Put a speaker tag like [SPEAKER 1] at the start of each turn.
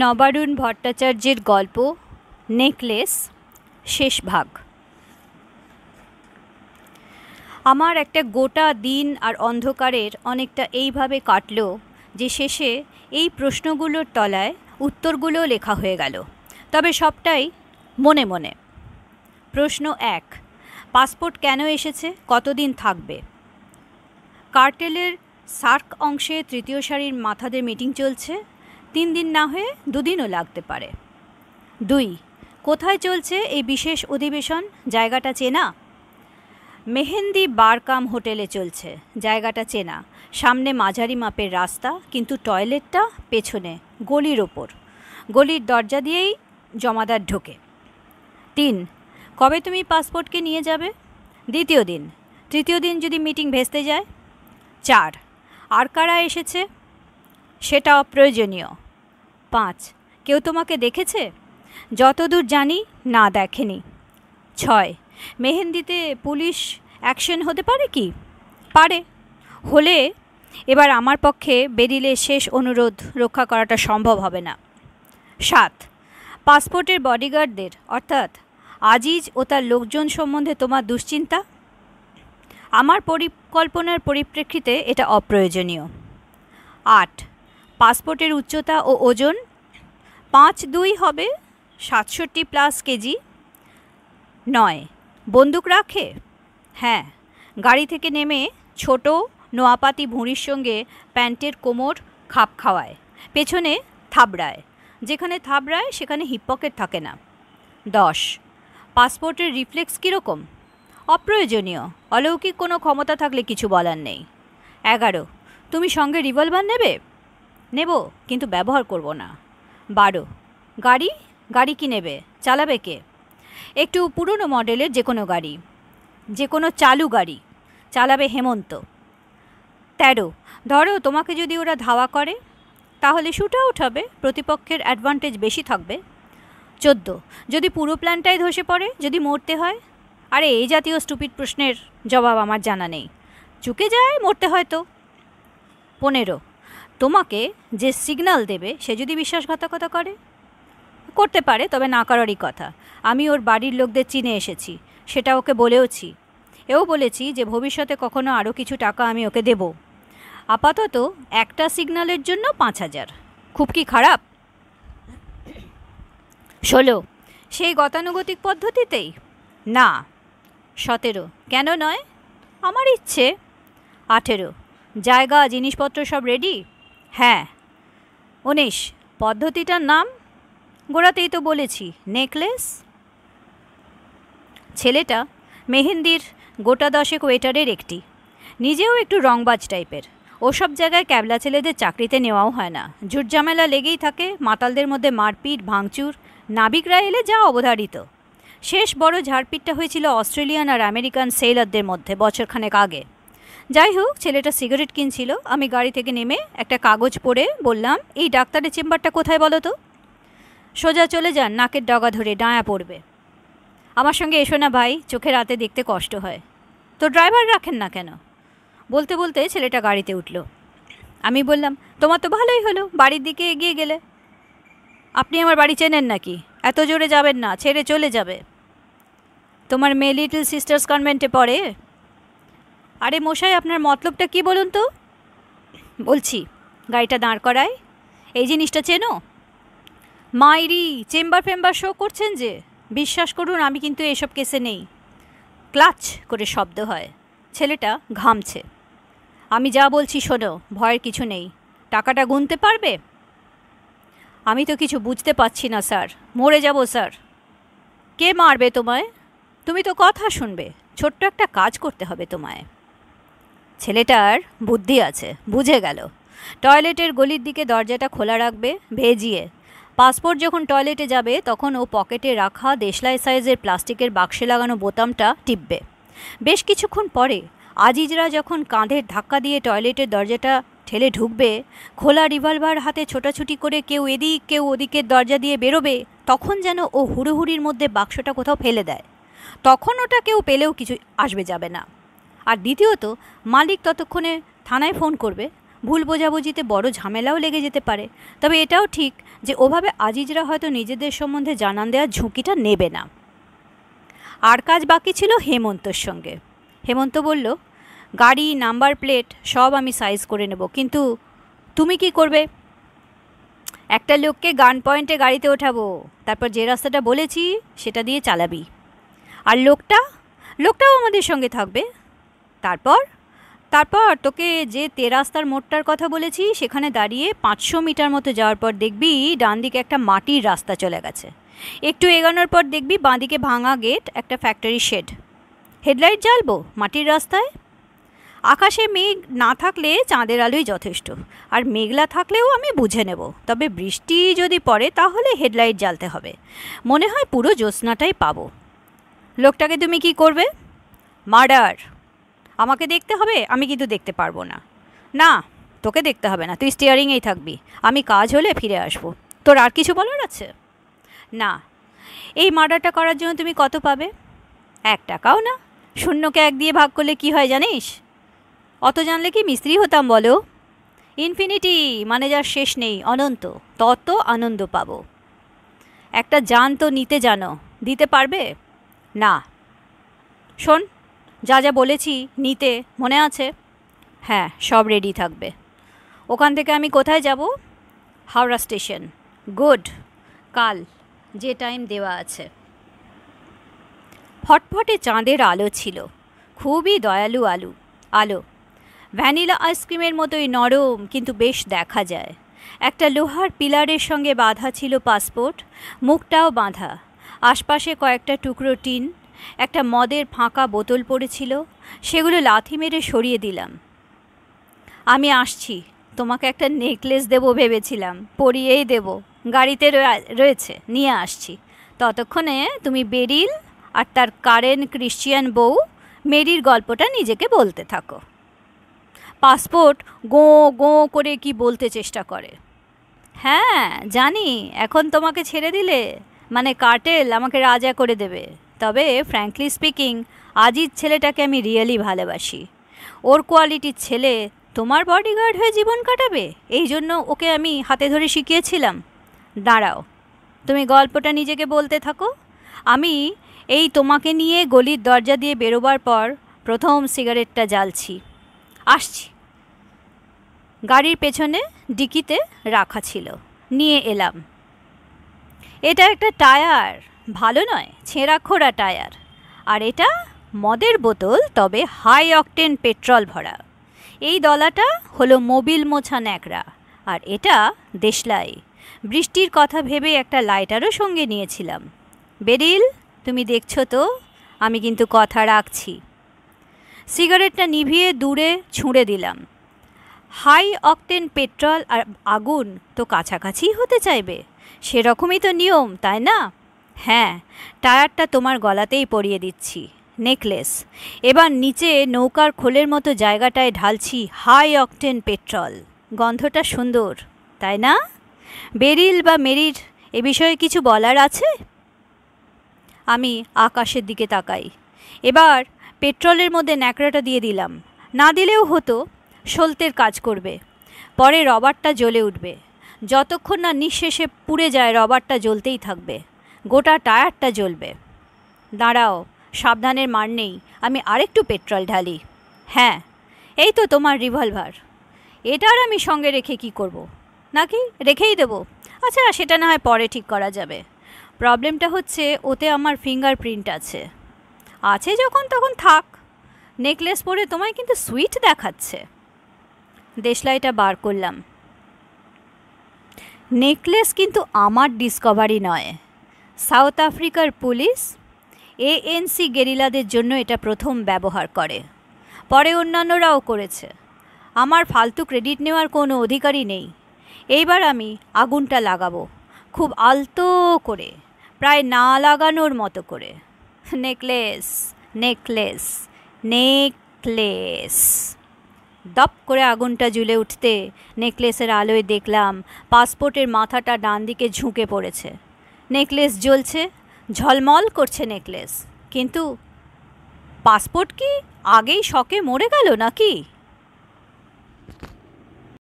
[SPEAKER 1] নবারুণ ভট্টাচার্যের গল্প নেকলেস শেষ ভাগ আমার একটা গোটা দিন আর অন্ধকারের অনেকটা এইভাবে কাটল যে শেষে এই প্রশ্নগুলোর তলায় উত্তরগুলো লেখা হয়ে গেল তবে সবটাই মনে মনে প্রশ্ন এক পাসপোর্ট কেন এসেছে কতদিন থাকবে কার্টেলের সার্ক অংশে তৃতীয় সারির মাথাদের মিটিং চলছে তিন দিন না হয়ে দুদিনও লাগতে পারে দুই কোথায় চলছে এই বিশেষ অধিবেশন জায়গাটা চেনা মেহেন্দি বারকাম হোটেলে চলছে জায়গাটা চেনা সামনে মাঝারি মাপের রাস্তা কিন্তু টয়লেটটা পেছনে গলির ওপর গলির দরজা দিয়েই জমাদার ঢোকে তিন কবে তুমি পাসপোর্টকে নিয়ে যাবে দ্বিতীয় দিন তৃতীয় দিন যদি মিটিং ভেস্তে যায় চার আর কারা এসেছে সেটা অপ্রয়োজনীয় পাঁচ কেউ তোমাকে দেখেছে যতদূর জানি না দেখেনি ছয় মেহেন্দিতে পুলিশ অ্যাকশন হতে পারে কি পারে হলে এবার আমার পক্ষে বেরিলে শেষ অনুরোধ রক্ষা করাটা সম্ভব হবে না সাত পাসপোর্টের বডিগার্ডদের অর্থাৎ আজিজ ও তার লোকজন সম্বন্ধে তোমার দুশ্চিন্তা আমার পরিকল্পনার পরিপ্রেক্ষিতে এটা অপ্রয়োজনীয় আট পাসপোর্টের উচ্চতা ও ওজন পাঁচ দুই হবে সাতষট্টি প্লাস কেজি নয় বন্দুক রাখে হ্যাঁ গাড়ি থেকে নেমে ছোট নোয়াপাতি ভুঁড়ির সঙ্গে প্যান্টের কোমর খাপ খাওয়ায় পেছনে থাবড়ায় যেখানে থাবড়ায় সেখানে হিপ থাকে না দশ পাসপোর্টের রিফ্লেক্স কীরকম অপ্রয়োজনীয় অলৌকিক কোনো ক্ষমতা থাকলে কিছু বলার নেই এগারো তুমি সঙ্গে রিভলভার নেবে নেব কিন্তু ব্যবহার করব না বারো গাড়ি গাড়ি কি নেবে চালাবে কে একটু পুরনো মডেলের যে কোনো গাড়ি যে কোনো চালু গাড়ি চালাবে হেমন্ত তেরো ধরো তোমাকে যদি ওরা ধাওয়া করে তাহলে শুট আউট হবে প্রতিপক্ষের অ্যাডভান্টেজ বেশি থাকবে চোদ্দ যদি পুরো প্ল্যানটাই ধসে পড়ে যদি মরতে হয় আরে এই জাতীয় স্টুপিড প্রশ্নের জবাব আমার জানা নেই চুকে যায় মরতে হয়তো পনেরো তোমাকে যে সিগনাল দেবে সে যদি বিশ্বাসঘাতকতা করে করতে পারে তবে না করারই কথা আমি ওর বাড়ির লোকদের চিনে এসেছি সেটা ওকে বলেওছি এও বলেছি যে ভবিষ্যতে কখনো আরও কিছু টাকা আমি ওকে দেব আপাতত একটা সিগনালের জন্য পাঁচ হাজার খুব কি খারাপ ষোলো সেই গতানুগতিক পদ্ধতিতেই না সতেরো কেন নয় আমার ইচ্ছে আঠেরো জায়গা জিনিসপত্র সব রেডি হ্যাঁ উনিশ পদ্ধতিটার নাম গোড়াতেই তো বলেছি নেকলেস ছেলেটা মেহেন্দির গোটা দশেক ওয়েটারের একটি নিজেও একটু রংবাজ টাইপের ওসব জায়গায় ক্যাবলা ছেলেদের চাকরিতে নেওয়াও হয় না ঝুটঝামেলা লেগেই থাকে মাতালদের মধ্যে মারপিট ভাঙচুর নাবিকরা এলে যা অবধারিত শেষ বড় ঝাড়পিটটা হয়েছিল অস্ট্রেলিয়ান আর আমেরিকান সেইলারদের মধ্যে বছরখানেক আগে যাই হোক ছেলেটা সিগারেট কিনছিল আমি গাড়ি থেকে নেমে একটা কাগজ পড়ে বললাম এই ডাক্তারের চেম্বারটা কোথায় বলো তো সোজা চলে যান নাকের ডগা ধরে ডায়া পড়বে আমার সঙ্গে এসো না ভাই চোখে রাতে দেখতে কষ্ট হয় তো ড্রাইভার রাখেন না কেন বলতে বলতে ছেলেটা গাড়িতে উঠল আমি বললাম তোমার তো ভালোই হলো বাড়ির দিকে এগিয়ে গেলে আপনি আমার বাড়ি চেনেন নাকি এত জোরে যাবেন না ছেড়ে চলে যাবে তোমার মেয়ে লিটল সিস্টার্স কনভেন্টে পড়ে আরে মশাই আপনার মতলবটা কি বলুন তো বলছি গাড়িটা দাঁড় করায় এই জিনিসটা চেনো মাইরি চেম্বার ফেম্বার শো করছেন যে বিশ্বাস করুন আমি কিন্তু এসব কেসে নেই ক্লাচ করে শব্দ হয় ছেলেটা ঘামছে আমি যা বলছি শোনো ভয়ের কিছু নেই টাকাটা গুনতে পারবে আমি তো কিছু বুঝতে পারছি না স্যার মরে যাব স্যার কে মারবে তোমায় তুমি তো কথা শুনবে ছোট্ট একটা কাজ করতে হবে তোমায় ছেলেটার বুদ্ধি আছে বুঝে গেল টয়লেটের গলির দিকে দরজাটা খোলা রাখবে ভেজিয়ে পাসপোর্ট যখন টয়লেটে যাবে তখন ও পকেটে রাখা দেশলাই সাইজের প্লাস্টিকের বাক্সে লাগানো বোতামটা টিপবে বেশ কিছুক্ষণ পরে আজিজরা যখন কাঁধের ধাক্কা দিয়ে টয়লেটের দরজাটা ঠেলে ঢুকবে খোলা রিভলভার হাতে ছোটাছুটি করে কেউ এদিক কেউ ওদিকের দরজা দিয়ে বেরোবে তখন যেন ও হুড়োহুড়ির মধ্যে বাক্সটা কোথাও ফেলে দেয় তখন ওটা কেউ পেলেও কিছু আসবে যাবে না আর দ্বিতীয়ত মালিক ততক্ষণে থানায় ফোন করবে ভুল বোঝাবুঝিতে বড় ঝামেলাও লেগে যেতে পারে তবে এটাও ঠিক যে ওভাবে আজিজরা হয়তো নিজেদের সম্বন্ধে জানান দেওয়ার ঝুঁকিটা নেবে না আর কাজ বাকি ছিল হেমন্তর সঙ্গে হেমন্ত বলল গাড়ি নাম্বার প্লেট সব আমি সাইজ করে নেব কিন্তু তুমি কি করবে একটা লোককে গান পয়েন্টে গাড়িতে ওঠাবো তারপর যে রাস্তাটা বলেছি সেটা দিয়ে চালাবি আর লোকটা লোকটাও আমাদের সঙ্গে থাকবে তারপর তারপর তোকে যে তেরাস্তার মোড়টার কথা বলেছি সেখানে দাঁড়িয়ে পাঁচশো মিটার মতো যাওয়ার পর দেখবি ডান দিকে একটা মাটির রাস্তা চলে গেছে একটু এগানোর পর দেখবি বাঁদিকে ভাঙা গেট একটা ফ্যাক্টরি শেড হেডলাইট জ্বালবো মাটির রাস্তায় আকাশে মেঘ না থাকলে চাঁদের আলোই যথেষ্ট আর মেঘলা থাকলেও আমি বুঝে নেব তবে বৃষ্টি যদি পড়ে তাহলে হেডলাইট জ্বালতে হবে মনে হয় পুরো জ্যোৎস্নাটাই পাবো লোকটাকে তুমি কি করবে মার্ডার আমাকে দেখতে হবে আমি কিন্তু দেখতে পারবো না না তোকে দেখতে হবে না তুই স্টিয়ারিংয়েই থাকবি আমি কাজ হলে ফিরে আসবো তোর আর কিছু বলার আছে না এই মার্ডারটা করার জন্য তুমি কত পাবে এক টাকাও না শূন্যকে এক দিয়ে ভাগ করলে কি হয় জানিস অত জানলে কি মিস্ত্রি হতাম বলো ইনফিনিটি মানে যার শেষ নেই অনন্ত তত আনন্দ পাব একটা জান তো নিতে জানো দিতে পারবে না শোন যা যা বলেছি নিতে মনে আছে হ্যাঁ সব রেডি থাকবে ওখান থেকে আমি কোথায় যাব হাওড়া স্টেশন গুড কাল যে টাইম দেওয়া আছে ফটফটে চাঁদের আলো ছিল খুবই দয়ালু আলু আলো ভ্যানিলা আইসক্রিমের মতোই নরম কিন্তু বেশ দেখা যায় একটা লোহার পিলারের সঙ্গে বাঁধা ছিল পাসপোর্ট মুখটাও বাঁধা আশপাশে কয়েকটা টুকরো টিন একটা মদের ফাঁকা বোতল পড়েছিল সেগুলো লাথি মেরে সরিয়ে দিলাম আমি আসছি তোমাকে একটা নেকলেস দেবো ভেবেছিলাম পরিয়েই দেব গাড়িতে রয়েছে নিয়ে আসছি ততক্ষণে তুমি বেরিল আর তার কারেন ক্রিশ্চিয়ান বউ মেরির গল্পটা নিজেকে বলতে থাকো পাসপোর্ট গো গো করে কি বলতে চেষ্টা করে হ্যাঁ জানি এখন তোমাকে ছেড়ে দিলে মানে কার্টেল আমাকে রাজা করে দেবে তবে ফ্র্যাঙ্কলি স্পিকিং আজিজ ছেলেটাকে আমি রিয়েলি ভালোবাসি ওর কোয়ালিটির ছেলে তোমার বডিগার্ড হয়ে জীবন কাটাবে এই জন্য ওকে আমি হাতে ধরে শিখিয়েছিলাম দাঁড়াও তুমি গল্পটা নিজেকে বলতে থাকো আমি এই তোমাকে নিয়ে গলির দরজা দিয়ে বেরোবার পর প্রথম সিগারেটটা জ্বালছি আসছি গাড়ির পেছনে ডিকিতে রাখা ছিল নিয়ে এলাম এটা একটা টায়ার ভালো নয় ছেঁড়া খোড়া টায়ার আর এটা মদের বোতল তবে হাই অকটেন পেট্রোল ভরা এই দলাটা হলো মোবিল মোছা ন্যাকড়া আর এটা দেশলাই বৃষ্টির কথা ভেবে একটা লাইটারও সঙ্গে নিয়েছিলাম বেরিল তুমি দেখছো তো আমি কিন্তু কথা রাখছি সিগারেটটা নিভিয়ে দূরে ছুঁড়ে দিলাম হাই অকটেন পেট্রোল আর আগুন তো কাছাকাছি হতে চাইবে সেরকমই তো নিয়ম তাই না হ্যাঁ টায়ারটা তোমার গলাতেই পরিয়ে দিচ্ছি নেকলেস এবার নিচে নৌকার খোলের মতো জায়গাটায় ঢালছি হাই অকটেন পেট্রোল গন্ধটা সুন্দর তাই না বেরিল বা মেরির এ বিষয়ে কিছু বলার আছে আমি আকাশের দিকে তাকাই এবার পেট্রোলের মধ্যে ন্যাকড়াটা দিয়ে দিলাম না দিলেও হতো সলতের কাজ করবে পরে রবারটা জ্বলে উঠবে যতক্ষণ না নিঃশেষে পুড়ে যায় রবারটা জ্বলতেই থাকবে গোটা টায়ারটা জ্বলবে দাঁড়াও সাবধানের মার নেই আমি আরেকটু পেট্রোল ঢালি হ্যাঁ এই তো তোমার রিভলভার এটা আর আমি সঙ্গে রেখে কি করব। নাকি রেখেই দেবো আচ্ছা সেটা না হয় পরে ঠিক করা যাবে প্রবলেমটা হচ্ছে ওতে আমার ফিঙ্গার প্রিন্ট আছে আছে যখন তখন থাক নেকলেস পরে তোমায় কিন্তু সুইট দেখাচ্ছে দেশলাইটা বার করলাম নেকলেস কিন্তু আমার ডিসকভারি নয় সাউথ আফ্রিকার পুলিশ এএনসি গেরিলাদের জন্য এটা প্রথম ব্যবহার করে পরে অন্যান্যরাও করেছে আমার ফালতু ক্রেডিট নেওয়ার কোনো অধিকারই নেই এইবার আমি আগুনটা লাগাবো খুব আলতো করে প্রায় না লাগানোর মতো করে নেকলেস নেকলেস নেকলেস দপ করে আগুনটা জুলে উঠতে নেকলেসের আলোয় দেখলাম পাসপোর্টের মাথাটা ডান দিকে ঝুঁকে পড়েছে নেকলেস জ্বলছে ঝলমল করছে নেকলেস কিন্তু পাসপোর্ট কি আগেই শকে মরে গেল নাকি